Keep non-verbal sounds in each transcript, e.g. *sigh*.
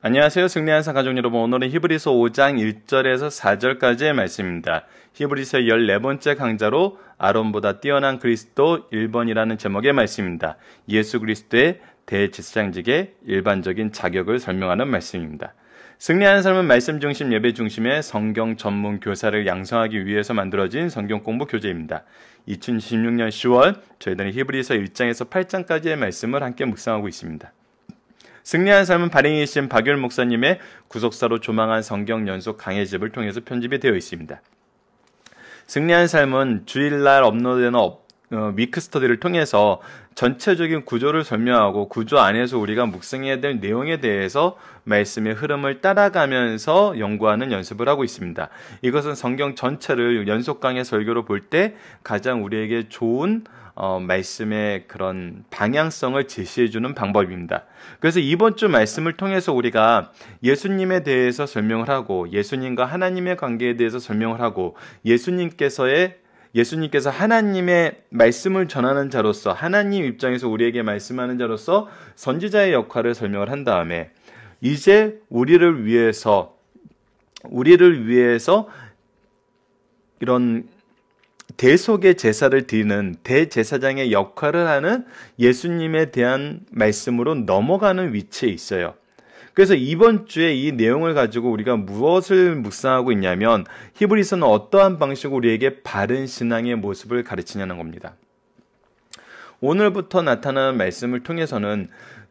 안녕하세요. 승리한 사가족 여러분. 오늘은 히브리서 5장 1절에서 4절까지의 말씀입니다. 히브리서 14번째 강좌로 아론보다 뛰어난 그리스도 1번이라는 제목의 말씀입니다. 예수 그리스도의 대제사장직의 일반적인 자격을 설명하는 말씀입니다. 승리하는 삶은 말씀 중심 예배 중심의 성경 전문 교사를 양성하기 위해서 만들어진 성경 공부 교재입니다. 2016년 10월 저희들은 히브리서 1장에서 8장까지의 말씀을 함께 묵상하고 있습니다. 승리한 삶은 발행이신 박열 목사님의 구속사로 조망한 성경 연속 강해집을 통해서 편집이 되어 있습니다. 승리한 삶은 주일날 업로드되는 어, 위크스터디를 통해서 전체적인 구조를 설명하고 구조 안에서 우리가 묵상해야 될 내용에 대해서 말씀의 흐름을 따라가면서 연구하는 연습을 하고 있습니다. 이것은 성경 전체를 연속 강의 설교로 볼 때 가장 우리에게 좋은 어, 말씀의 그런 방향성을 제시해주는 방법입니다. 그래서 이번 주 말씀을 통해서 우리가 예수님에 대해서 설명을 하고 예수님과 하나님의 관계에 대해서 설명을 하고 예수님께서의 예수님께서 하나님의 말씀을 전하는 자로서 하나님 입장에서 우리에게 말씀하는 자로서 선지자의 역할을 설명을 한 다음에 이제 우리를 위해서 우리를 위해서 이런 대속의 제사를 드리는 대제사장의 역할을 하는 예수님에 대한 말씀으로 넘어가는 위치에 있어요. 그래서 이번 주에 이 내용을 가지고 우리가 무엇을 묵상하고 있냐면 히브리서는 어떠한 방식으로 우리에게 바른 신앙의 모습을 가르치냐는 겁니다. 오늘부터 나타나는 말씀을 통해서는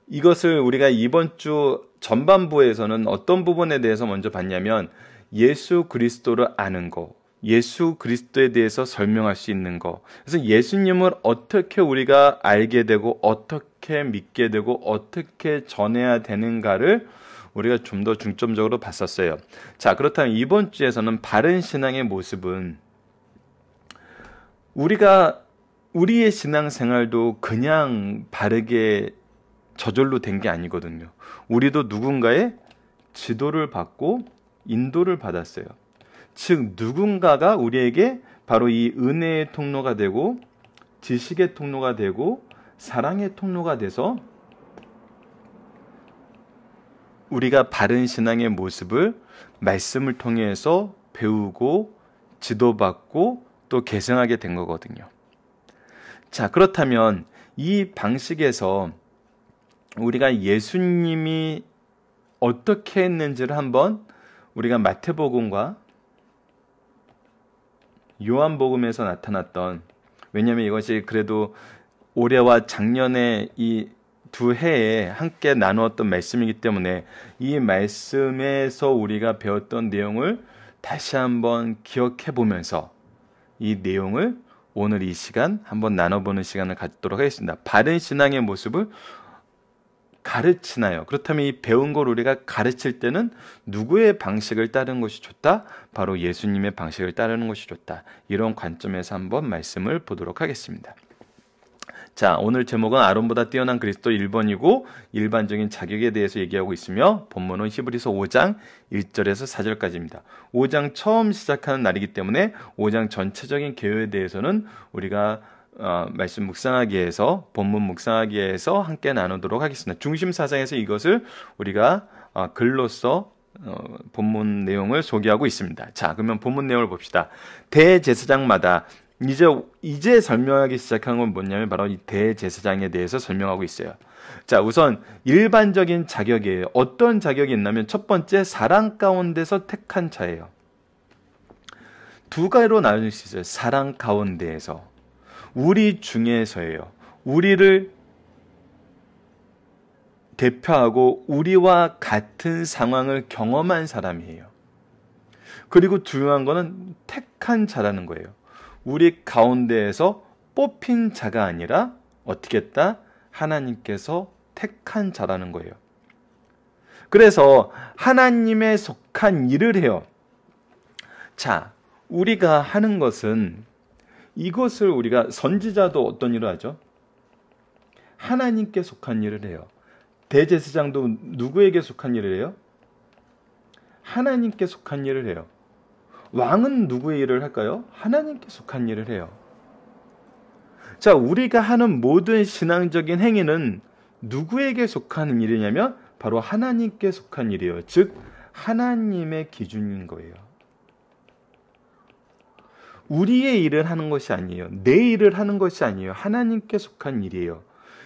이것을 우리가 이번 주 전반부에서는 어떤 부분에 대해서 먼저 봤냐면 예수 그리스도를 아는 것, 예수 그리스도에 대해서 설명할 수 있는 것. 그래서 예수님을 어떻게 우리가 알게 되고 어떻게 믿게 되고 어떻게 전해야 되는가를 우리가 좀 더 중점적으로 봤었어요. 자, 그렇다면 이번 주에서는 바른 신앙의 모습은 우리가 우리의 신앙생활도 그냥 바르게 저절로 된 게 아니거든요. 우리도 누군가의 지도를 받고 인도를 받았어요. 즉 누군가가 우리에게 바로 이 은혜의 통로가 되고 지식의 통로가 되고 사랑의 통로가 돼서 우리가 바른 신앙의 모습을 말씀을 통해서 배우고 지도받고 또 계승하게 된 거거든요. 자, 그렇다면 이 방식에서 우리가 예수님이 어떻게 했는지를 한번 우리가 마태복음과 요한복음에서 나타났던 왜냐하면 이것이 그래도 올해와 작년에 이 두 해에 함께 나누었던 말씀이기 때문에 이 말씀에서 우리가 배웠던 내용을 다시 한번 기억해 보면서 이 내용을 오늘 이 시간 한번 나눠보는 시간을 갖도록 하겠습니다. 바른 신앙의 모습을 가르치나요? 그렇다면 이 배운 걸 우리가 가르칠 때는 누구의 방식을 따르는 것이 좋다? 바로 예수님의 방식을 따르는 것이 좋다. 이런 관점에서 한번 말씀을 보도록 하겠습니다. 자, 오늘 제목은 아론보다 뛰어난 그리스도 1번이고 일반적인 자격에 대해서 얘기하고 있으며 본문은 히브리서 5장 1절에서 4절까지입니다. 5장 처음 시작하는 날이기 때문에 5장 전체적인 개요에 대해서는 우리가 어, 말씀 묵상하기에서 본문 묵상하기에서 함께 나누도록 하겠습니다. 중심 사상에서 이것을 우리가 어, 글로서 어, 본문 내용을 소개하고 있습니다. 자, 그러면 본문 내용을 봅시다. 대제사장마다 이제 이제 설명하기 시작한 건 뭐냐면 바로 이 대제사장에 대해서 설명하고 있어요. 자, 우선 일반적인 자격이에요. 어떤 자격이 있냐면 첫 번째 사랑 가운데서 택한 자예요. 두 가지로 나눌 수 있어요. 사랑 가운데에서 우리 중에서예요. 우리를 대표하고 우리와 같은 상황을 경험한 사람이에요. 그리고 중요한 거는 택한 자라는 거예요. 우리 가운데에서 뽑힌 자가 아니라 어떻게 했다? 하나님께서 택한 자라는 거예요. 그래서 하나님의 속한 일을 해요. 자, 우리가 하는 것은 이것을 우리가 선지자도 어떤 일을 하죠? 하나님께 속한 일을 해요. 대제사장도 누구에게 속한 일을 해요? 하나님께 속한 일을 해요. 왕은 누구의 일을 할까요? 하나님께 속한 일을 해요. 자, 우리가 하는 모든 신앙적인 행위는 누구에게 속한 일이냐면 바로 하나님께 속한 일이에요. 즉 하나님의 기준인 거예요. 우리의 일을 하는 것이 아니에요. 내 일을 하는 것이 아니에요. 하나님께 속한 일이에요.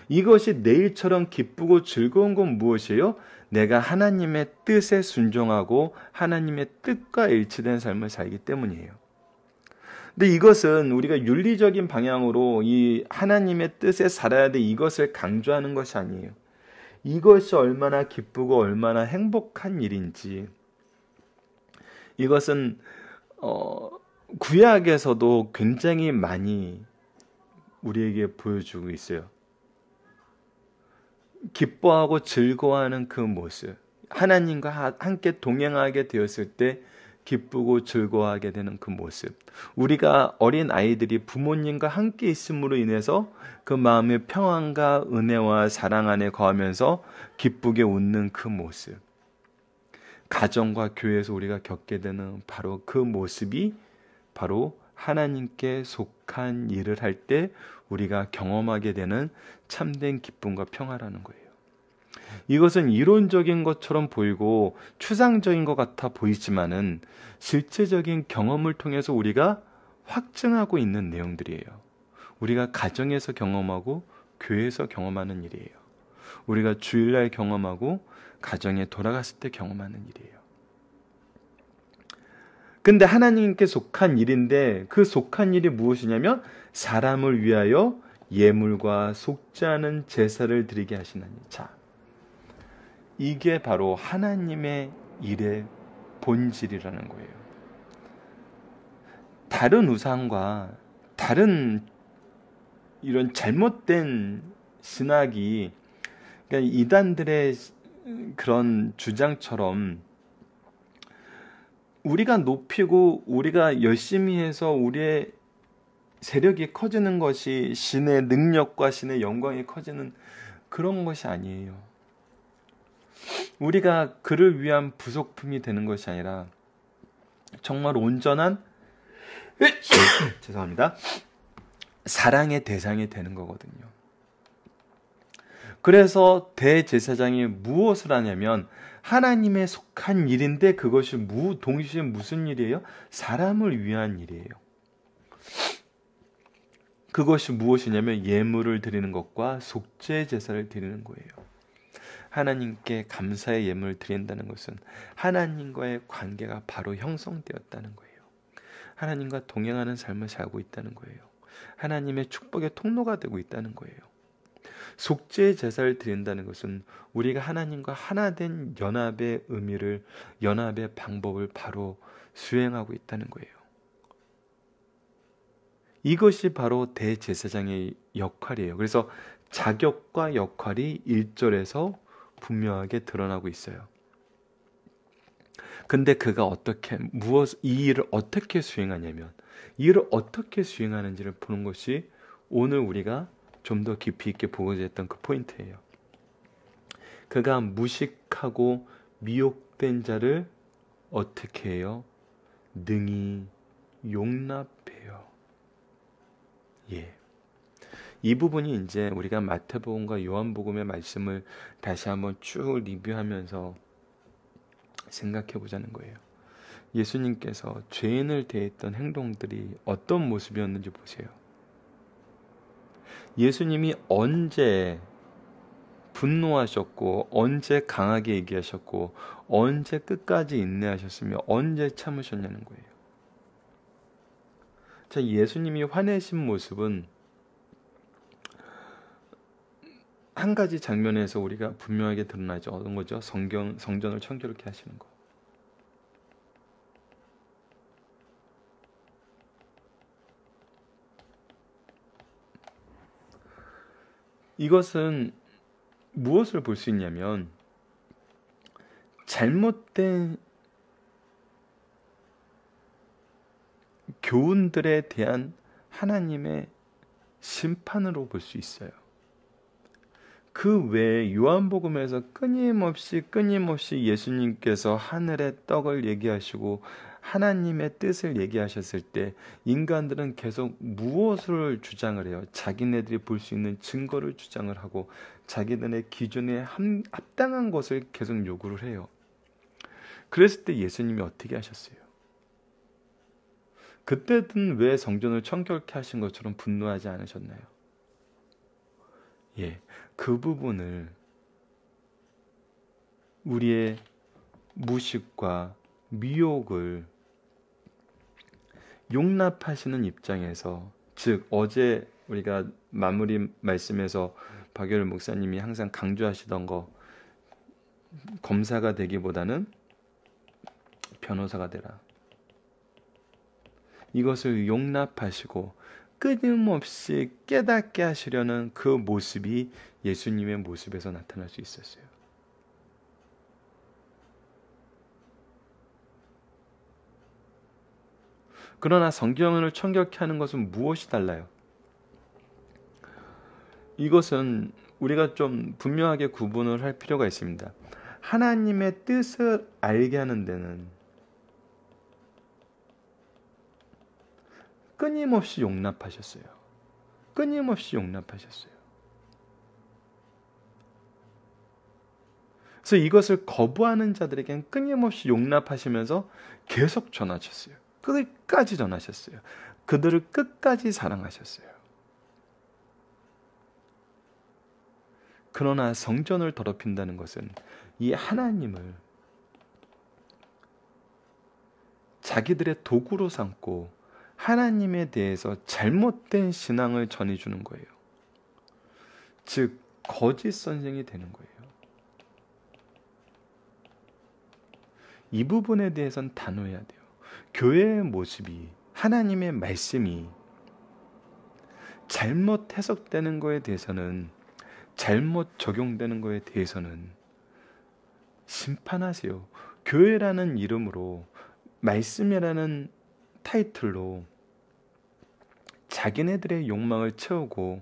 이것이 내 일처럼 기쁘고 즐거운 건 무엇이에요? 내가 하나님의 뜻에 순종하고 하나님의 뜻과 일치된 삶을 살기 때문이에요. 근데 이것은 우리가 윤리적인 방향으로 이 하나님의 뜻에 살아야 돼 이것을 강조하는 것이 아니에요. 이것이 얼마나 기쁘고 얼마나 행복한 일인지 이것은 어, 구약에서도 굉장히 많이 우리에게 보여주고 있어요. 기뻐하고 즐거워하는 그 모습. 하나님과 함께 동행하게 되었을 때 기쁘고 즐거워하게 되는 그 모습. 우리가 어린 아이들이 부모님과 함께 있음으로 인해서 그 마음의 평안과 은혜와 사랑 안에 거하면서 기쁘게 웃는 그 모습. 가정과 교회에서 우리가 겪게 되는 바로 그 모습이 바로 하나님께 속한 일을 할 때 우리가 경험하게 되는 참된 기쁨과 평화라는 거예요. 이것은 이론적인 것처럼 보이고 추상적인 것 같아 보이지만은 실체적인 경험을 통해서 우리가 확증하고 있는 내용들이에요. 우리가 가정에서 경험하고 교회에서 경험하는 일이에요. 우리가 주일날 경험하고 가정에 돌아갔을 때 경험하는 일이에요. 근데 하나님께 속한 일인데 그 속한 일이 무엇이냐면 사람을 위하여 예물과 속지 않은 제사를 드리게 하시나니. 자, 이게 바로 하나님의 일의 본질이라는 거예요. 다른 우상과 다른 이런 잘못된 신학이 그러니까 이단들의 그런 주장처럼 우리가 높이고 우리가 열심히 해서 우리의 세력이 커지는 것이 신의 능력과 신의 영광이 커지는 그런 것이 아니에요. 우리가 그를 위한 부속품이 되는 것이 아니라 정말 온전한 *laughs* 죄송합니다. 사랑의 대상이 되는 거거든요. 그래서 대제사장이 무엇을 하냐면 하나님의 속한 일인데 그것이 무, 동시에 무슨 일이에요? 사람을 위한 일이에요. 그것이 무엇이냐면 예물을 드리는 것과 속죄 제사를 드리는 거예요. 하나님께 감사의 예물을 드린다는 것은 하나님과의 관계가 바로 형성되었다는 거예요. 하나님과 동행하는 삶을 살고 있다는 거예요. 하나님의 축복의 통로가 되고 있다는 거예요. 속죄 제사를 드린다는 것은 우리가 하나님과 하나 된 연합의 의미를 연합의 방법을 바로 수행하고 있다는 거예요. 이것이 바로 대제사장의 역할이에요. 그래서 자격과 역할이 1절에서 분명하게 드러나고 있어요. 근데 그가 어떻게 무엇 이 일을 어떻게 수행하냐면 이 일을 어떻게 수행하는지를 보는 것이 오늘 우리가 좀더 깊이 있게 보고자 했던 그 포인트예요. 그가 무식하고 미혹된 자를 어떻게 해요? 능히 용납해요. 예. 이 부분이 이제 우리가 마태복음과 요한복음의 말씀을 다시 한번 쭉 리뷰하면서 생각해 보자는 거예요. 예수님께서 죄인을 대했던 행동들이 어떤 모습이었는지 보세요. 예수님이 언제 분노하셨고 언제 강하게 얘기하셨고 언제 끝까지 인내하셨으며 언제 참으셨냐는 거예요. 자, 예수님이 화내신 모습은 한 가지 장면에서 우리가 분명하게 드러나죠 어떤 거죠? 성경 성전을 청결케 하시는 거. 이것은 무엇을 볼 수 있냐면 잘못된 교훈들에 대한 하나님의 심판으로 볼 수 있어요. 그 외에 요한복음에서 끊임없이 끊임없이 예수님께서 하늘의 떡을 얘기하시고 하나님의 뜻을 얘기하셨을 때 인간들은 계속 무엇을 주장을 해요? 자기네들이 볼 수 있는 증거를 주장을 하고 자기들의 기준에 합당한 것을 계속 요구를 해요. 그랬을 때 예수님이 어떻게 하셨어요? 그때든 왜 성전을 청결케 하신 것처럼 분노하지 않으셨나요? 예, 그 부분을 우리의 무식과 미혹을 용납하시는 입장에서 즉 어제 우리가 마무리 말씀에서 박열 목사님이 항상 강조하시던 거 검사가 되기보다는 변호사가 되라. 이것을 용납하시고 끊임없이 깨닫게 하시려는 그 모습이 예수님의 모습에서 나타날 수 있었어요. 그러나 성경을 청결케 하는 것은 무엇이 달라요? 이것은 우리가 좀 분명하게 구분을 할 필요가 있습니다. 하나님의 뜻을 알게 하는 데는 끊임없이 용납하셨어요. 끊임없이 용납하셨어요. 그래서 이것을 거부하는 자들에겐 끊임없이 용납하시면서 계속 전하셨어요. 끝까지 전하셨어요. 그들을 끝까지 사랑하셨어요. 그러나 성전을 더럽힌다는 것은 이 하나님을 자기들의 도구로 삼고 하나님에 대해서 잘못된 신앙을 전해주는 거예요. 즉, 거짓 선생이 되는 거예요. 이 부분에 대해서는 단호해야 돼요. 교회의 모습이 하나님의 말씀이 잘못 해석되는 것에 대해서는 잘못 적용되는 것에 대해서는 심판하세요. 교회라는 이름으로 말씀이라는 타이틀로 자기네들의 욕망을 채우고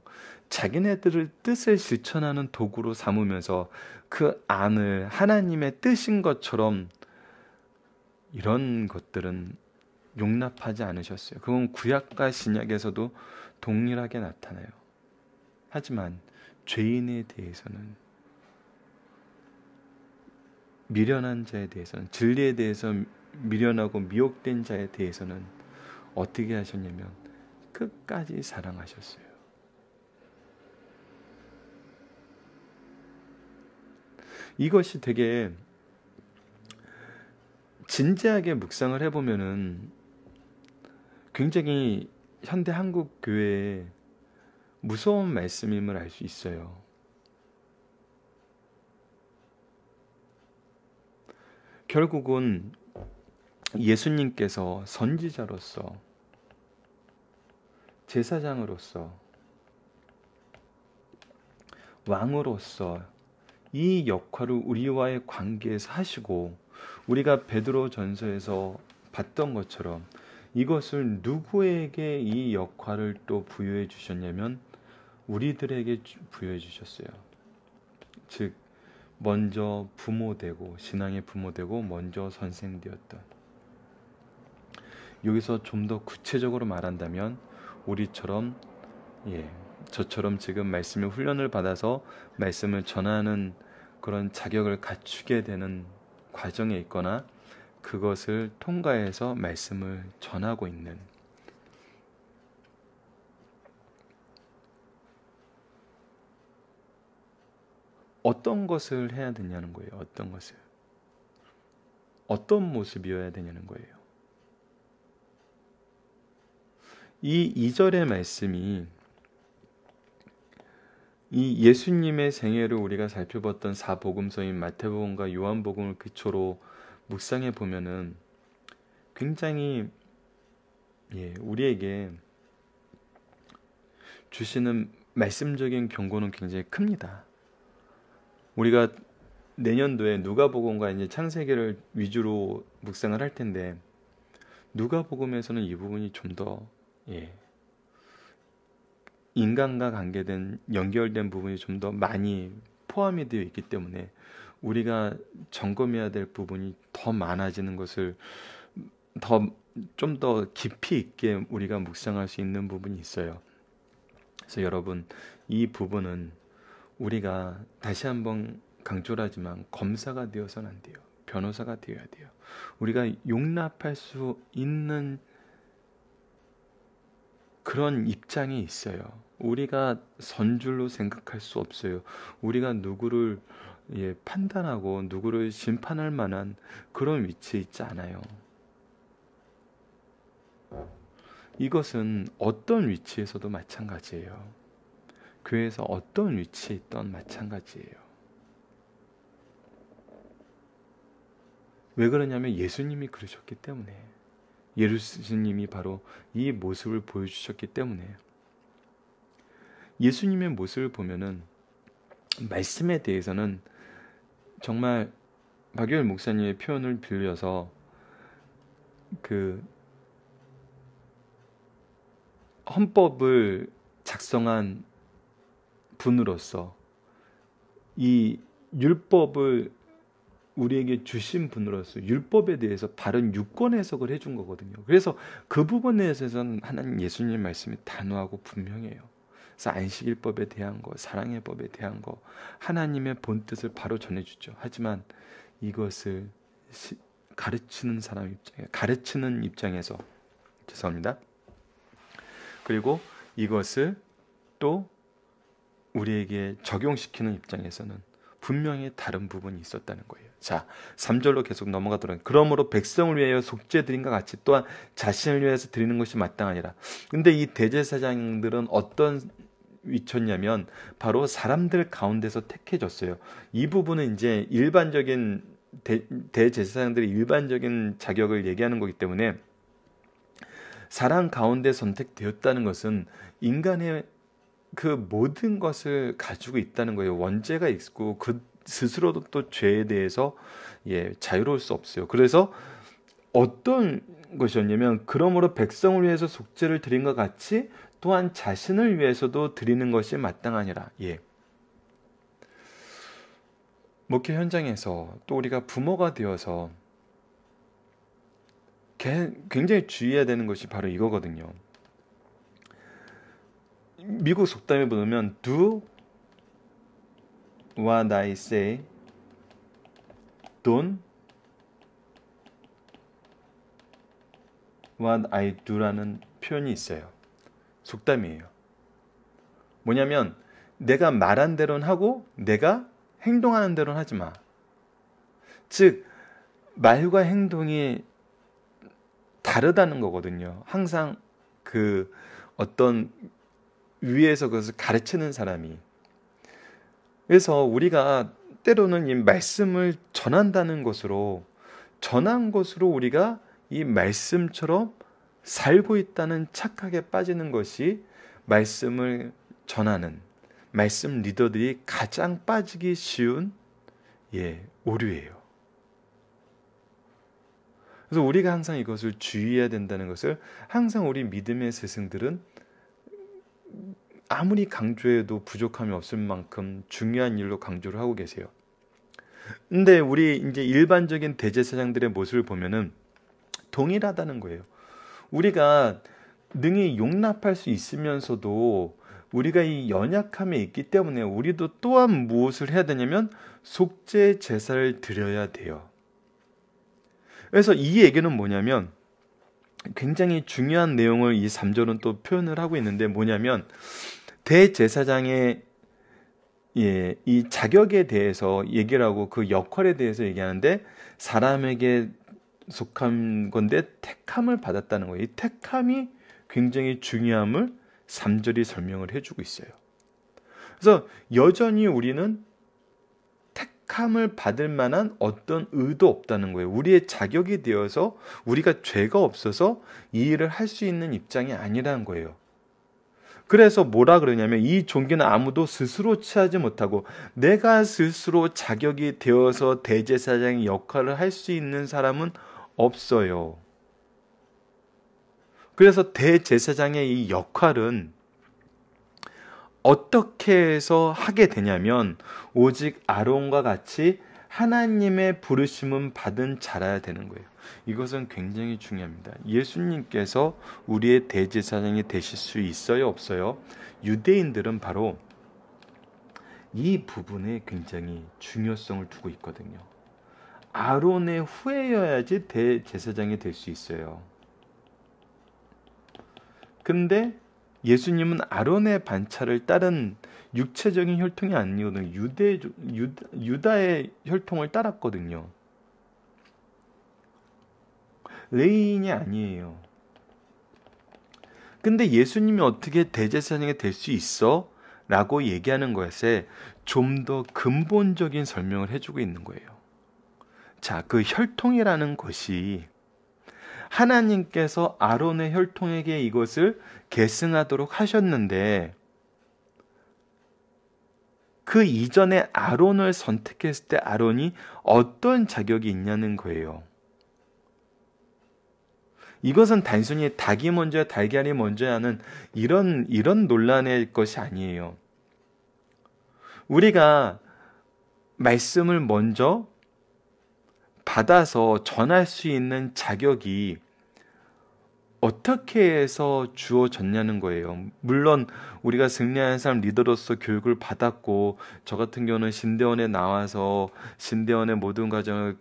자기네들을 뜻을 실천하는 도구로 삼으면서 그 안을 하나님의 뜻인 것처럼 이런 것들은 용납하지 않으셨어요. 그건 구약과 신약에서도 동일하게 나타나요. 하지만 죄인에 대해서는 미련한 자에 대해서는 진리에 대해서 미련하고 미혹된 자에 대해서는 어떻게 하셨냐면 끝까지 사랑하셨어요. 이것이 되게 진지하게 묵상을 해보면은 굉장히 현대 한국 교회의 무서운 말씀임을 알 수 있어요. 결국은 예수님께서 선지자로서 제사장으로서 왕으로서 이 역할을 우리와의 관계에서 하시고 우리가 베드로 전서에서 봤던 것처럼 이것을 누구에게 이 역할을 또 부여해 주셨냐면 우리들에게 부여해 주셨어요. 즉 먼저 부모 되고 신앙의 부모 되고 먼저 선생 되었던 여기서 좀 더 구체적으로 말한다면 우리처럼 예 저처럼 지금 말씀의 훈련을 받아서 말씀을 전하는 그런 자격을 갖추게 되는 과정에 있거나 그것을 통과해서 말씀을 전하고 있는 어떤 것을 해야 되냐는 거예요. 어떤 것을. 어떤 모습이어야 되냐는 거예요. 이 2절의 말씀이 이 예수님의 생애를 우리가 살펴봤던 사복음서인 마태복음과 요한복음을 기초로 묵상해 보면은 굉장히 예, 우리에게 주시는 말씀적인 경고는 굉장히 큽니다. 우리가 내년도에 누가복음과 이제 창세기를 위주로 묵상을 할 텐데 누가복음에서는 이 부분이 좀 더 예, 인간과 관계된 연결된 부분이 좀 더 많이 포함이 되어 있기 때문에 우리가 점검해야 될 부분이 더 많아지는 것을 더 좀 더 깊이 있게 우리가 묵상할 수 있는 부분이 있어요. 그래서 여러분 이 부분은 우리가 다시 한번 강조하지만 를 검사가 되어서는 안 돼요. 변호사가 되어야 돼요. 우리가 용납할 수 있는 그런 입장이 있어요. 우리가 선줄로 생각할 수 없어요. 우리가 누구를 예, 판단하고 누구를 심판할 만한 그런 위치에 있지 않아요. 이것은 어떤 위치에서도 마찬가지예요. 교회에서 어떤 위치에 있던 마찬가지예요. 왜 그러냐면 예수님이 그러셨기 때문에. 예수님이 바로 이 모습을 보여주셨기 때문에 예수님의 모습을 보면은 말씀에 대해서는 정말 박열 목사님의 표현을 빌려서 그 헌법을 작성한 분으로서 이 율법을 우리에게 주신 분으로서 율법에 대해서 바른 유권 해석을 해준 거거든요. 그래서 그 부분에 대해서는 하나님 예수님 말씀이 단호하고 분명해요. 그래서 안식일법에 대한 거, 사랑의 법에 대한 거, 하나님의 본 뜻을 바로 전해주죠. 하지만 이것을 시, 가르치는 사람 입장에 가르치는 입장에서 죄송합니다. 그리고 이것을 또 우리에게 적용시키는 입장에서는 분명히 다른 부분이 있었다는 거예요. 자, 3절로 계속 넘어가도록 그러므로 백성을 위하여 속죄 드린 것 같이 또한 자신을 위해서 드리는 것이 마땅하니라. 근데 이 대제사장들은 어떤 위쳤냐면 바로 사람들 가운데서 택해졌어요. 이 부분은 이제 일반적인 대, 대제사장들의 일반적인 자격을 얘기하는 거기 때문에 사람 가운데 선택되었다는 것은 인간의 그 모든 것을 가지고 있다는 거예요. 원죄가 있고 그 스스로도 또 죄에 대해서 예, 자유로울 수 없어요. 그래서 어떤 것이었냐면 그러므로 백성을 위해서 속죄를 드린 것 같이 또한 자신을 위해서도 드리는 것이 마땅하니라. 예. 목회 현장에서 또 우리가 부모가 되어서 굉장히 주의해야 되는 것이 바로 이거거든요. 미국 속담에 보면 do what I say, don't what I do라는 표현이 있어요. 속담이에요. 뭐냐면 내가 말한 대로는 하고 내가 행동하는 대로는 하지 마. 즉 말과 행동이 다르다는 거거든요. 항상 그 어떤 위에서 그것을 가르치는 사람이. 그래서 우리가 때로는 이 말씀을 전한다는 것으로 전한 것으로 우리가 이 말씀처럼 살고 있다는 착각에 빠지는 것이 말씀을 전하는 말씀 리더들이 가장 빠지기 쉬운 예, 오류예요. 그래서 우리가 항상 이것을 주의해야 된다는 것을 항상 우리 믿음의 스승들은 아무리 강조해도 부족함이 없을 만큼 중요한 일로 강조를 하고 계세요. 근데 우리 이제 일반적인 대제사장들의 모습을 보면은 동일하다는 거예요. 우리가 능히 용납할 수 있으면서도 우리가 이 연약함에 있기 때문에 우리도 또한 무엇을 해야 되냐면 속죄 제사를 드려야 돼요. 그래서 이 얘기는 뭐냐면 굉장히 중요한 내용을 이 3절은 또 표현을 하고 있는데 뭐냐면 대제사장의 예, 이 자격에 대해서 얘기를 하고 그 역할에 대해서 얘기하는데 사람에게 속한 건데 택함을 받았다는 거예요. 이 택함이 굉장히 중요함을 3절이 설명을 해주고 있어요. 그래서 여전히 우리는 택함을 받을 만한 어떤 의도 없다는 거예요. 우리의 자격이 되어서 우리가 죄가 없어서 이 일을 할 수 있는 입장이 아니라는 거예요. 그래서 뭐라 그러냐면 이 종교는 아무도 스스로 취하지 못하고 내가 스스로 자격이 되어서 대제사장의 역할을 할 수 있는 사람은 없어요. 그래서 대제사장의 이 역할은 어떻게 해서 하게 되냐면 오직 아론과 같이 하나님의 부르심은 받은 자라야 되는 거예요. 이것은 굉장히 중요합니다. 예수님께서 우리의 대제사장이 되실 수 있어요, 없어요? 유대인들은 바로 이 부분에 굉장히 중요성을 두고 있거든요. 아론의 후예여야지 대제사장이 될 수 있어요. 근데 예수님은 아론의 반차를 따른 육체적인 혈통이 아니오는 유대 유다의 혈통을 따랐거든요. 레인이 아니에요. 근데 예수님이 어떻게 대제사장이 될 수 있어? 라고 얘기하는 것에 좀 더 근본적인 설명을 해주고 있는 거예요. 자, 그 혈통이라는 것이 하나님께서 아론의 혈통에게 이것을 계승하도록 하셨는데 그 이전에 아론을 선택했을 때 아론이 어떤 자격이 있냐는 거예요. 이것은 단순히 닭이 먼저 달걀이 먼저야 하는 이런 이런 논란의 것이 아니에요. 우리가 말씀을 먼저 받아서 전할 수 있는 자격이 어떻게 해서 주어졌냐는 거예요. 물론 우리가 승리하는 사람 리더로서 교육을 받았고 저 같은 경우는 신대원에 나와서 신대원의 모든 과정을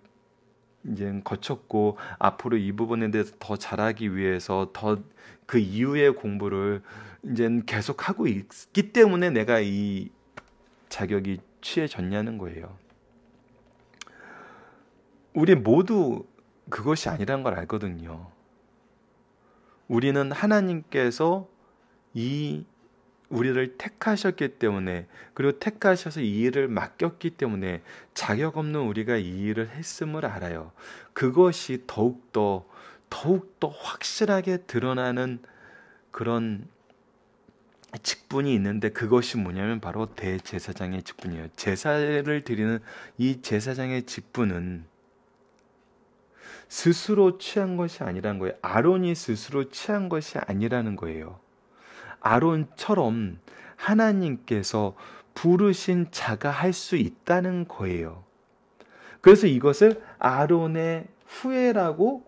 이제 거쳤고 앞으로 이 부분에 대해서 더 잘하기 위해서 더 그 이후의 공부를 이제 계속 하고 있기 때문에 내가 이 자격이 취해졌냐는 거예요. 우리 모두 그것이 아니라는 걸 알거든요. 우리는 하나님께서 이 우리를 택하셨기 때문에 그리고 택하셔서 이 일을 맡겼기 때문에 자격 없는 우리가 이 일을 했음을 알아요. 그것이 더욱더 더욱더 확실하게 드러나는 그런 직분이 있는데 그것이 뭐냐면 바로 대제사장의 직분이에요. 제사를 드리는 이 제사장의 직분은 스스로 취한 것이 아니라는 거예요. 아론이 스스로 취한 것이 아니라는 거예요. 아론처럼 하나님께서 부르신 자가 할 수 있다는 거예요. 그래서 이것을 아론의 후예라고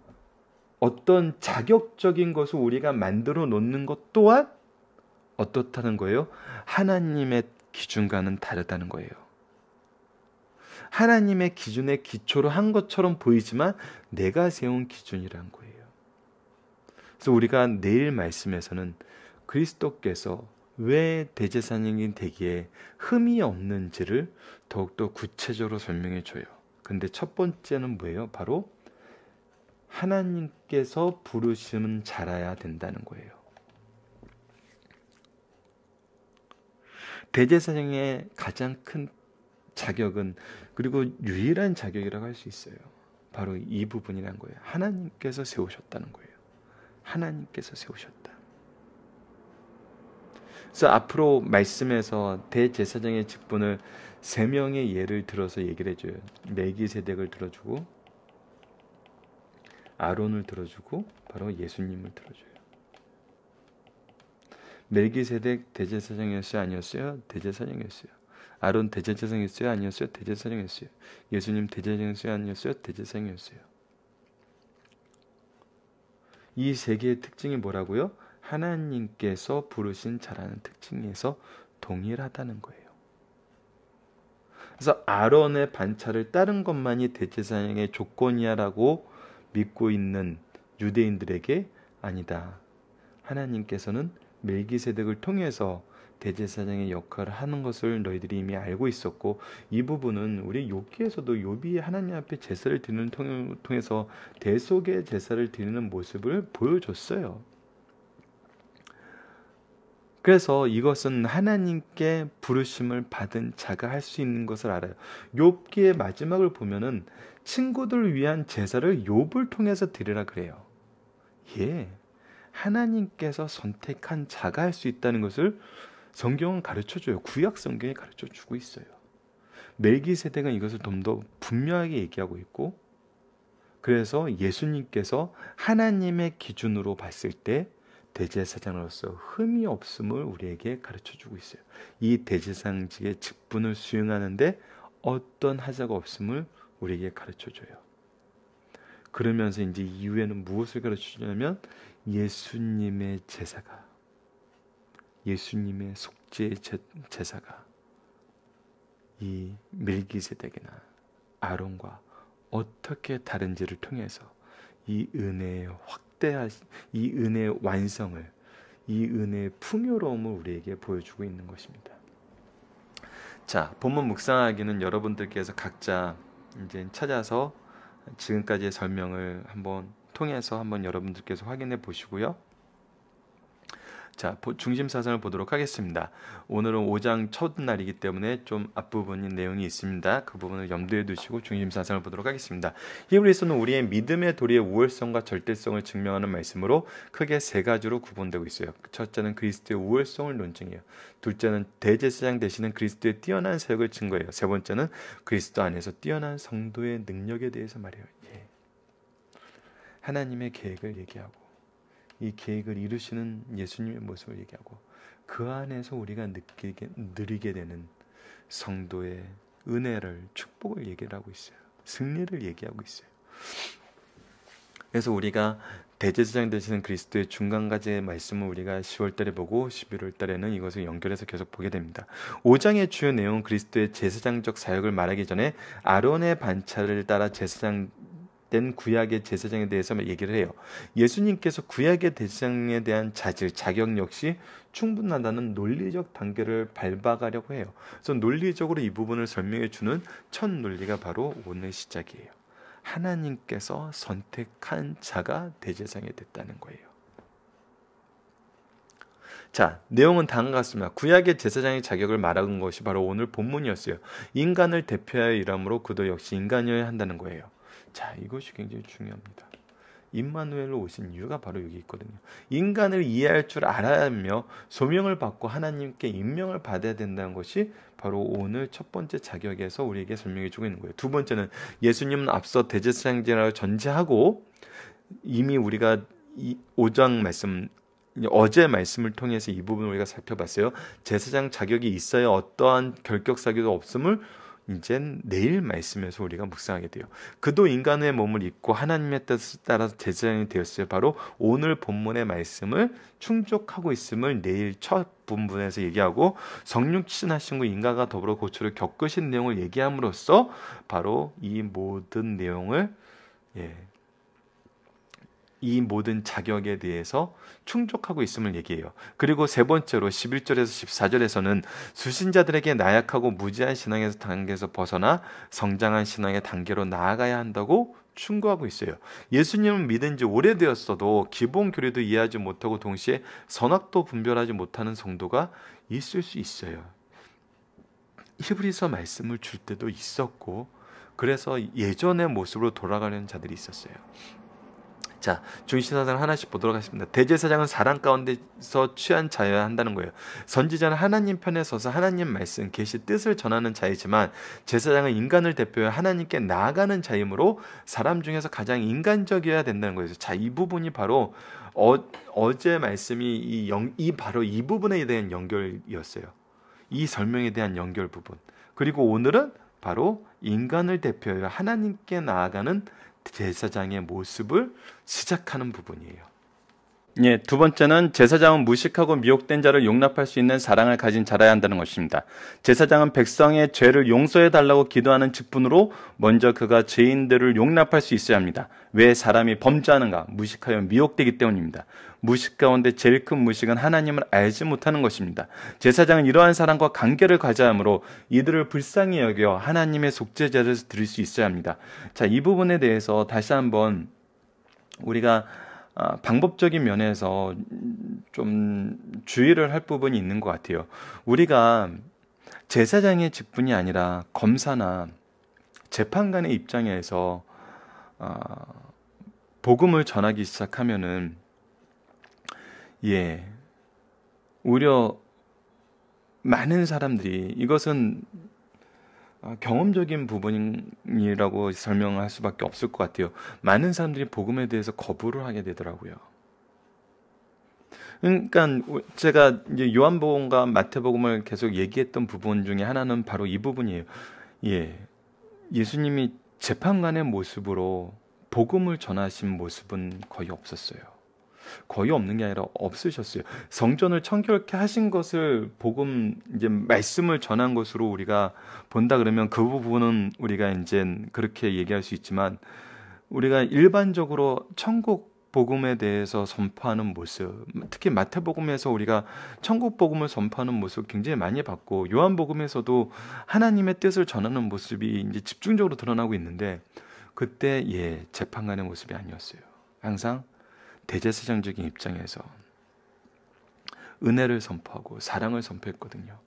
어떤 자격적인 것을 우리가 만들어 놓는 것 또한 어떻다는 거예요? 하나님의 기준과는 다르다는 거예요. 하나님의 기준에 기초로 한 것처럼 보이지만 내가 세운 기준이란 거예요. 그래서 우리가 내일 말씀에서는 그리스도께서 왜 대제사장이 되기에 흠이 없는지를 더욱더 구체적으로 설명해 줘요. 근데 첫 번째는 뭐예요? 바로 하나님께서 부르심은 자라야 된다는 거예요. 대제사장의 가장 큰 자격은 그리고 유일한 자격이라고 할 수 있어요. 바로 이 부분이란 거예요. 하나님께서 세우셨다는 거예요. 하나님께서 세우셨다. 그래서 앞으로 말씀에서 대제사장의 직분을 세 명의 예를 들어서 얘기를 해줘요. 메기세덱을 들어주고 아론을 들어주고 바로 예수님을 들어줘요. 메기세덱 대제사장이었어요? 아니었어요? 대제사장이었어요. 아론 대제사장이었어요? 아니었어요? 대제사장이었어요. 예수님 대제사장이었어요? 아니었어요? 대제사장이었어요. 이 세 개의 특징이 뭐라고요? 하나님께서 부르신 자라는 특징에서 동일하다는 거예요. 그래서 아론의 반차를 따른 것만이 대제사장의 조건이야라고 믿고 있는 유대인들에게 아니다. 하나님께서는 멜기세덱을 통해서 대제사장의 역할을 하는 것을 너희들이 이미 알고 있었고 이 부분은 우리 욥기에서도 욥이 하나님 앞에 제사를 드리는 통해서 대속의 제사를 드리는 모습을 보여줬어요. 그래서 이것은 하나님께 부르심을 받은 자가 할 수 있는 것을 알아요. 욥기의 마지막을 보면은 친구들 을 위한 제사를 욥을 통해서 드리라 그래요. 예. 하나님께서 선택한 자가 할 수 있다는 것을 성경은 가르쳐줘요. 구약 성경이 가르쳐주고 있어요. 멜기세대가 이것을 좀 더 분명하게 얘기하고 있고 그래서 예수님께서 하나님의 기준으로 봤을 때 대제사장으로서 흠이 없음을 우리에게 가르쳐주고 있어요. 이 대제사장직의 직분을 수행하는데 어떤 하자가 없음을 우리에게 가르쳐줘요. 그러면서 이제 이후에는 무엇을 가르쳐주냐면 예수님의 제사가 예수님의 속죄 제사가 이 밀기세덱이나 아론과 어떻게 다른지를 통해서 이 은혜의 확대할 이 은혜의 완성을 이 은혜의 풍요로움을 우리에게 보여주고 있는 것입니다. 자, 본문 묵상하기는 여러분들께서 각자 이제 찾아서 지금까지의 설명을 한번 통해서 한번 여러분들께서 확인해 보시고요. 자, 중심 사상을 보도록 하겠습니다. 오늘은 5장 첫날이기 때문에 좀 앞부분인 내용이 있습니다. 그 부분을 염두에 두시고 중심 사상을 보도록 하겠습니다. 히브리서는 우리의 믿음의 도리의 우월성과 절대성을 증명하는 말씀으로 크게 세 가지로 구분되고 있어요. 첫째는 그리스도의 우월성을 논증해요. 둘째는 대제사장 되시는 그리스도의 뛰어난 사역을 증거해요. 세 번째는 그리스도 안에서 뛰어난 성도의 능력에 대해서 말해요. 예. 하나님의 계획을 얘기하고 이 계획을 이루시는 예수님의 모습을 얘기하고 그 안에서 우리가 느끼게, 느리게 되는 성도의 은혜를 축복을 얘기를 하고 있어요. 승리를 얘기하고 있어요. 그래서 우리가 대제사장 되시는 그리스도의 중간까제의 말씀을 우리가 10월 달에 보고 11월 달에는 이것을 연결해서 계속 보게 됩니다. 5장의 주요 내용은 그리스도의 제사장적 사역을 말하기 전에 아론의 반차를 따라 제사장 된 구약의 제사장에 대해서 얘기를 해요. 예수님께서 구약의 제사장에 대한 자질, 자격 역시 충분하다는 논리적 단계를 밟아가려고 해요. 그래서 논리적으로 이 부분을 설명해 주는 첫 논리가 바로 오늘 시작이에요. 하나님께서 선택한 자가 대제사장이 됐다는 거예요. 자, 내용은 다음과 같습니다. 구약의 제사장의 자격을 말하는 것이 바로 오늘 본문이었어요. 인간을 대표하여 일함으로 그도 역시 인간이어야 한다는 거예요. 자, 이것이 굉장히 중요합니다. 임마누엘로 오신 이유가 바로 여기 있거든요. 인간을 이해할 줄 알아야 하며 소명을 받고 하나님께 임명을 받아야 된다는 것이 바로 오늘 첫 번째 자격에서 우리에게 설명해 주고 있는 거예요. 두 번째는 예수님은 앞서 대제사장제라고 전제하고 이미 우리가 이 오장 말씀 어제 말씀을 통해서 이 부분을 우리가 살펴봤어요. 제사장 자격이 있어야 어떠한 결격 사유도 없음을 이젠 내일 말씀에서 우리가 묵상하게 돼요. 그도 인간의 몸을 입고 하나님의 뜻을 따라서 제자이 되었어요. 바로 오늘 본문의 말씀을 충족하고 있음을 내일 첫 분분에서 얘기하고 성육신 하신 후 인간과 더불어 고초를 겪으신 내용을 얘기함으로써 바로 이 모든 내용을 예, 이 모든 자격에 대해서 충족하고 있음을 얘기해요. 그리고 세 번째로 11절에서 14절에서는 수신자들에게 나약하고 무지한 신앙에서 단계에서 벗어나 성장한 신앙의 단계로 나아가야 한다고 충고하고 있어요. 예수님은 믿은 지 오래되었어도 기본 교리도 이해하지 못하고 동시에 선악도 분별하지 못하는 성도가 있을 수 있어요. 히브리서 말씀을 줄 때도 있었고 그래서 예전의 모습으로 돌아가는 자들이 있었어요. 자, 중신사상 을 하나씩 보도록 하겠습니다. 대제사장은 사람 가운데서 취한 자여야 한다는 거예요. 선지자는 하나님 편에 서서 하나님 말씀, 계시 뜻을 전하는 자이지만 제사장은 인간을 대표해 하나님께 나아가는 자이므로 사람 중에서 가장 인간적이어야 된다는 거예요. 자, 이 부분이 바로 어, 제 말씀이 이, 영, 이 바로 이 부분에 대한 연결이었어요. 이 설명에 대한 연결 부분. 그리고 오늘은 바로 인간을 대표해 하나님께 나아가는 제사장의 모습을 시작하는 부분이에요. 예, 두 번째는 제사장은 무식하고 미혹된 자를 용납할 수 있는 사랑을 가진 자라야 한다는 것입니다. 제사장은 백성의 죄를 용서해 달라고 기도하는 직분으로 먼저 그가 죄인들을 용납할 수 있어야 합니다. 왜 사람이 범죄하는가? 무식하여 미혹되기 때문입니다. 무식 가운데 제일 큰 무식은 하나님을 알지 못하는 것입니다. 제사장은 이러한 사람과 관계를 가져하므로 이들을 불쌍히 여겨 하나님의 속죄자를 드릴 수 있어야 합니다. 자, 이 부분에 대해서 다시 한번 우리가 아, 방법적인 면에서 좀 주의를 할 부분이 있는 것 같아요. 우리가 제사장의 직분이 아니라 검사나 재판관의 입장에서 아, 복음을 전하기 시작하면은 예. 오히려 많은 사람들이 이것은 아, 경험적인 부분이라고 설명할 수밖에 없을 것 같아요. 많은 사람들이 복음에 대해서 거부를 하게 되더라고요. 그러니까 제가 요한복음과 마태복음을 계속 얘기했던 부분 중에 하나는 바로 이 부분이에요. 예. 예수님이 재판관의 모습으로 복음을 전하신 모습은 거의 없었어요. 거의 없는 게 아니라 없으셨어요. 성전을 청결케 하신 것을 복음 이제 말씀을 전한 것으로 우리가 본다 그러면 그 부분은 우리가 이제 그렇게 얘기할 수 있지만 우리가 일반적으로 천국 복음에 대해서 선포하는 모습, 특히 마태복음에서 우리가 천국 복음을 선포하는 모습 굉장히 많이 봤고 요한복음에서도 하나님의 뜻을 전하는 모습이 이제 집중적으로 드러나고 있는데 그때 예 재판관의 모습이 아니었어요. 항상 대제사장적인 입장에서 은혜를 선포하고 사랑을 선포했거든요.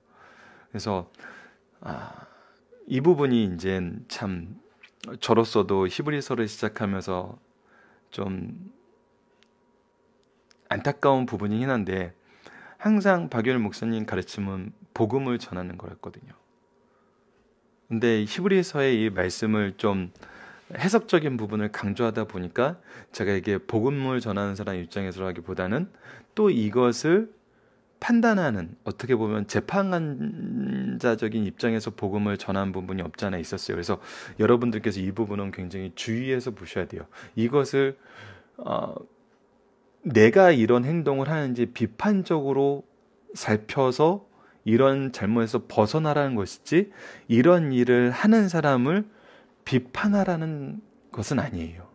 그래서 아, 이 부분이 이제 참 저로서도 히브리서를 시작하면서 좀 안타까운 부분이긴 한데 항상 박열 목사님 가르침은 복음을 전하는 거였거든요. 근데 히브리서의 이 말씀을 좀 해석적인 부분을 강조하다 보니까 제가 이게 복음을 전하는 사람 입장에서라기보다는 또 이것을 판단하는 어떻게 보면 재판관자적인 입장에서 복음을 전한 부분이 없지 않아 있었어요. 그래서 여러분들께서 이 부분은 굉장히 주의해서 보셔야 돼요. 이것을 어, 내가 이런 행동을 하는지 비판적으로 살펴서 이런 잘못에서 벗어나라는 것이지 이런 일을 하는 사람을 비판하라는 것은 아니에요.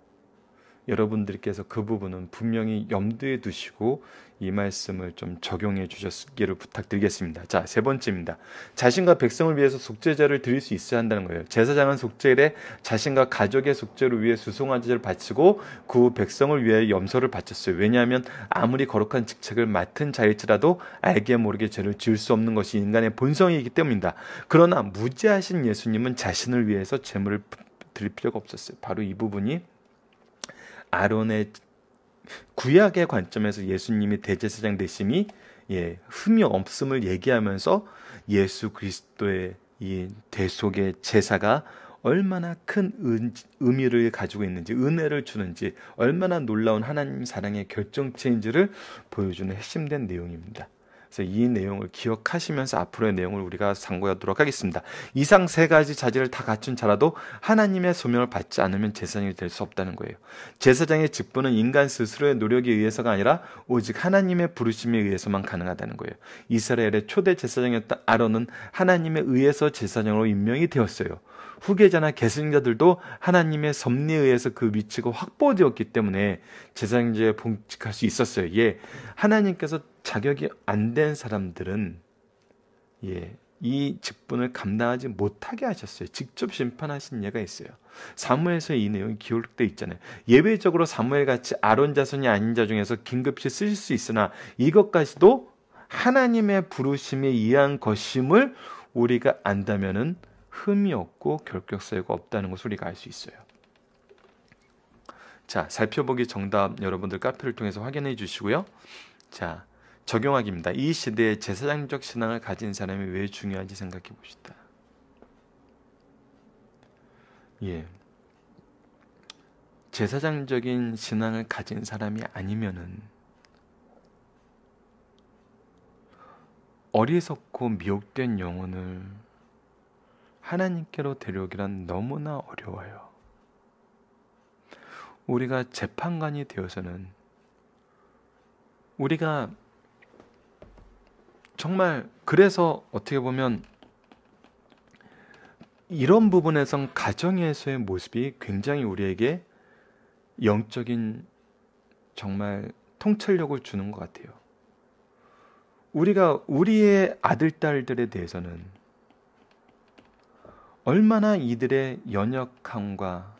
여러분들께서 그 부분은 분명히 염두에 두시고 이 말씀을 좀 적용해 주셨기를 부탁드리겠습니다. 자, 세 번째입니다. 자신과 백성을 위해서 속죄자를 드릴 수 있어야 한다는 거예요. 제사장은 속죄일에 자신과 가족의 속죄를 위해 수송한제를 바치고 그 백성을 위해 염소를 바쳤어요. 왜냐하면 아무리 거룩한 직책을 맡은 자일지라도 알게 모르게 죄를 지을 수 없는 것이 인간의 본성이기 때문이다. 그러나 무죄하신 예수님은 자신을 위해서 제물을 드릴 필요가 없었어요. 바로 이 부분이 아론의 구약의 관점에서 예수님이 대제사장 되심이 예, 흠이 없음을 얘기하면서 예수 그리스도의 이 대속의 제사가 얼마나 큰 은, 의미를 가지고 있는지 은혜를 주는지 얼마나 놀라운 하나님 사랑의 결정체인지를 보여주는 핵심된 내용입니다. 그래서 이 내용을 기억하시면서 앞으로의 내용을 우리가 상고하도록 하겠습니다. 이상 세 가지 자질을 다 갖춘 자라도 하나님의 소명을 받지 않으면 제사장이 될 수 없다는 거예요. 제사장의 직분은 인간 스스로의 노력에 의해서가 아니라 오직 하나님의 부르심에 의해서만 가능하다는 거예요. 이스라엘의 초대 제사장이었던 아론은 하나님의 의해서 제사장으로 임명이 되었어요. 후계자나 계승자들도 하나님의 섭리에 의해서 그 위치가 확보되었기 때문에 제사장제에 봉직할 수 있었어요. 예, 하나님께서 자격이 안 된 사람들은 예, 이 직분을 감당하지 못하게 하셨어요. 직접 심판하신 예가 있어요. 사무엘서 이 내용이 기록돼 있잖아요. 예외적으로 사무엘 같이 아론 자손이 아닌 자 중에서 긴급시 쓰실 수 있으나 이것까지도 하나님의 부르심에 의한 것임을 우리가 안다면은 흠이 없고 결격사유가 없다는 것을 우리가 알 수 있어요. 자, 살펴보기 정답 여러분들 카페를 통해서 확인해 주시고요. 자, 적용하기입니다. 이 시대에 제사장적 신앙을 가진 사람이 왜 중요한지 생각해 봅시다. 예. 제사장적인 신앙을 가진 사람이 아니면은 어리석고 미혹된 영혼을 하나님께로 데려오기란 너무나 어려워요. 우리가 재판관이 되어서는 우리가 정말 그래서 어떻게 보면 이런 부분에선 가정에서의 모습이 굉장히 우리에게 영적인 정말 통찰력을 주는 것 같아요. 우리가 우리의 아들, 딸들에 대해서는 얼마나 이들의 연약함과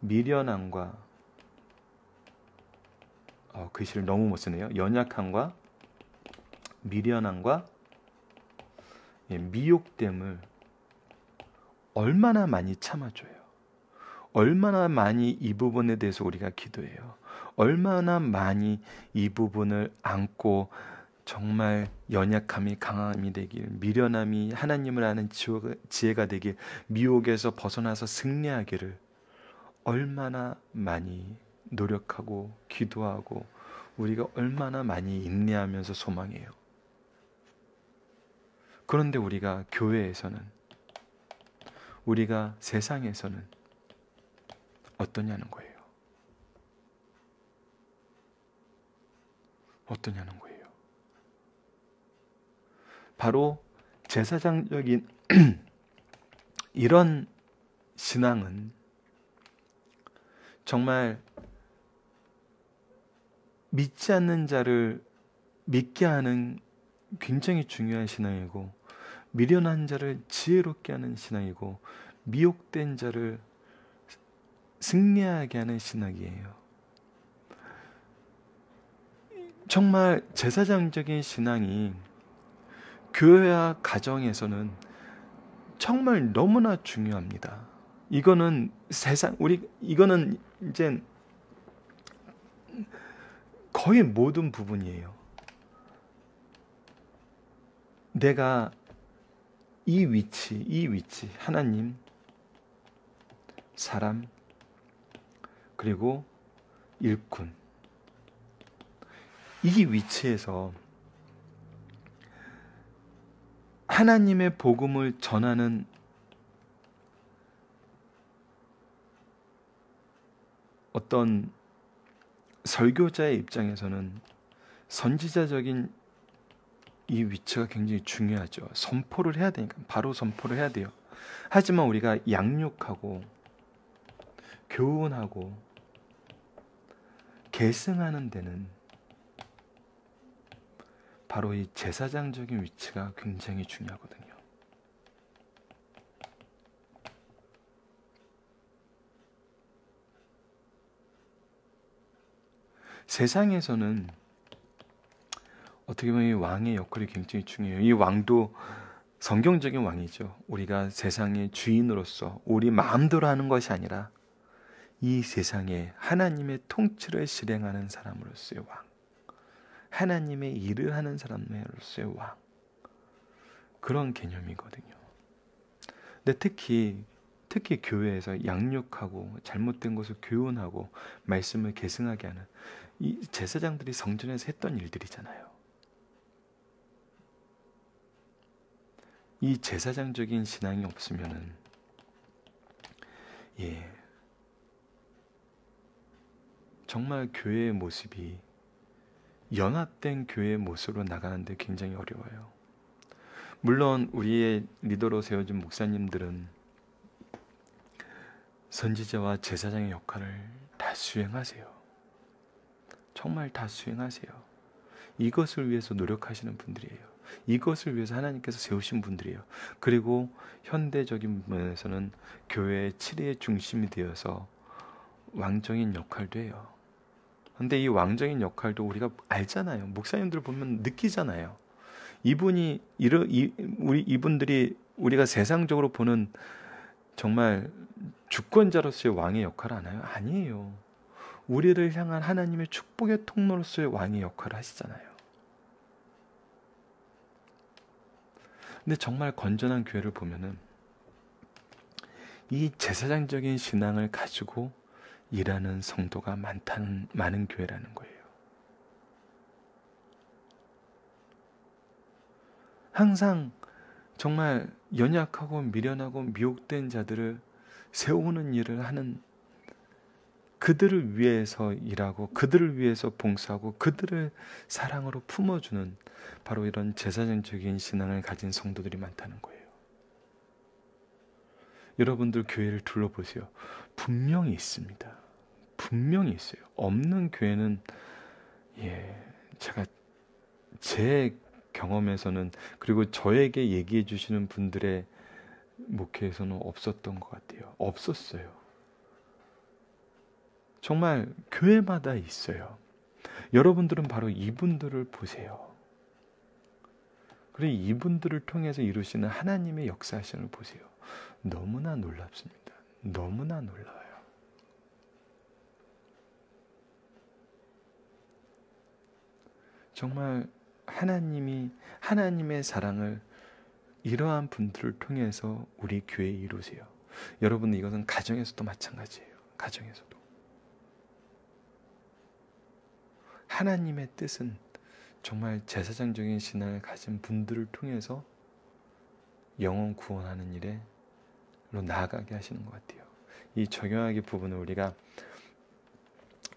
미련함과 어, 글씨를 그 너무 못 쓰네요. 연약함과 미련함과 예, 미혹됨을 얼마나 많이 참아줘요. 얼마나 많이 이 부분에 대해서 우리가 기도해요. 얼마나 많이 이 부분을 안고 정말 연약함이 강함이 되길, 미련함이 하나님을 아는 지혜가 되길, 미혹에서 벗어나서 승리하기를 얼마나 많이 노력하고 기도하고 우리가 얼마나 많이 인내하면서 소망해요. 그런데 우리가 교회에서는 우리가 세상에서는 어떠냐는 거예요. 어떠냐는 거예요. 바로 제사장적인 *clears throat* 이런 신앙은 정말 믿지 않는 자를 믿게 하는 굉장히 중요한 신앙이고 미련한 자를 지혜롭게 하는 신앙이고 미혹된 자를 승리하게 하는 신학이에요. 정말 제사장적인 신앙이 교회와 가정에서는 정말 너무나 중요합니다. 이거는 세상 우리 이거는 이제 거의 모든 부분이에요. 내가 이 위치, 이 위치, 하나님, 사람, 그리고 일꾼. 이 위치에서 하나님의 복음을 전하는 어떤 설교자의 입장에서는 선지자적인 이 위치가 굉장히 중요하죠. 선포를 해야 되니까 바로 선포를 해야 돼요. 하지만 우리가 양육하고 교훈하고 계승하는 데는 바로 이 제사장적인 위치가 굉장히 중요하거든요. 세상에서는 어떻게 보면 이 왕의 역할이 굉장히 중요해요. 이 왕도 성경적인 왕이죠. 우리가 세상의 주인으로서 우리 마음대로 하는 것이 아니라 이 세상에 하나님의 통치를 실행하는 사람으로서의 왕. 하나님의 일을 하는 사람으로서의 왕. 그런 개념이거든요. 근데 특히 특히 교회에서 양육하고 잘못된 것을 교훈하고 말씀을 계승하게 하는 이 제사장들이 성전에서 했던 일들이잖아요. 이 제사장적인 신앙이 없으면은 예 정말 교회의 모습이 연합된 교회의 모습으로 나가는데 굉장히 어려워요. 물론 우리의 리더로 세워진 목사님들은 선지자와 제사장의 역할을 다 수행하세요. 정말 다 수행하세요. 이것을 위해서 노력하시는 분들이에요. 이것을 위해서 하나님께서 세우신 분들이에요. 그리고 현대적인 면에서는 교회의 치리의 중심이 되어서 왕정인 역할도 해요. 근데 이 왕정인 역할도 우리가 알잖아요. 목사님들 보면 느끼잖아요. 이분이 이러 이 우리 이분들이 우리가 세상적으로 보는 정말 주권자로서의 왕의 역할을 안나요 아니에요. 우리를 향한 하나님의 축복의 통로로서의 왕의 역할을 하시잖아요. 근데 정말 건전한 교회를 보면은 이 제사장적인 신앙을 가지고 일하는 성도가 많다는 많은 교회라는 거예요. 항상 정말 연약하고 미련하고 미혹된 자들을 세우는 일을 하는 그들을 위해서 일하고 그들을 위해서 봉사하고 그들을 사랑으로 품어주는 바로 이런 제사장적인 신앙을 가진 성도들이 많다는 거예요. 여러분들 교회를 둘러보세요. 분명히 있습니다. 분명히 있어요. 없는 교회는 예, 제가 제 경험에서는 그리고 저에게 얘기해 주시는 분들의 목회에서는 없었던 것 같아요. 없었어요. 정말 교회마다 있어요. 여러분들은 바로 이분들을 보세요. 그리고 이분들을 통해서 이루시는 하나님의 역사하을 보세요. 너무나 놀랍습니다. 너무나 놀라워요. 정말 하나님이 하나님의 사랑을 이러한 분들을 통해서 우리 교회에 이루세요. 여러분 이것은 가정에서도 마찬가지예요. 가정에서도. 하나님의 뜻은 정말 제사장적인 신앙을 가진 분들을 통해서 영혼 구원하는 일에 로 나아가게 하시는 것 같아요. 이 적용하기 부분을 우리가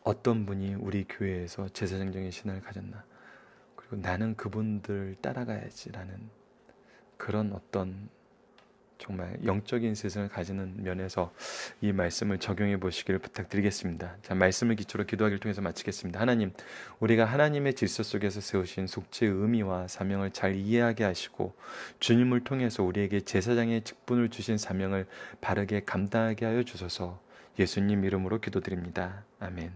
어떤 분이 우리 교회에서 제사장적인 신앙을 가졌나 그리고 나는 그분들 따라가야지라는 그런 어떤 정말 영적인 세상을 가지는 면에서 이 말씀을 적용해 보시기를 부탁드리겠습니다. 자, 말씀을 기초로 기도하기를 통해서 마치겠습니다. 하나님, 우리가 하나님의 질서 속에서 세우신 속죄의 의미와 사명을 잘 이해하게 하시고 주님을 통해서 우리에게 제사장의 직분을 주신 사명을 바르게 감당하게 하여 주소서. 예수님 이름으로 기도드립니다. 아멘.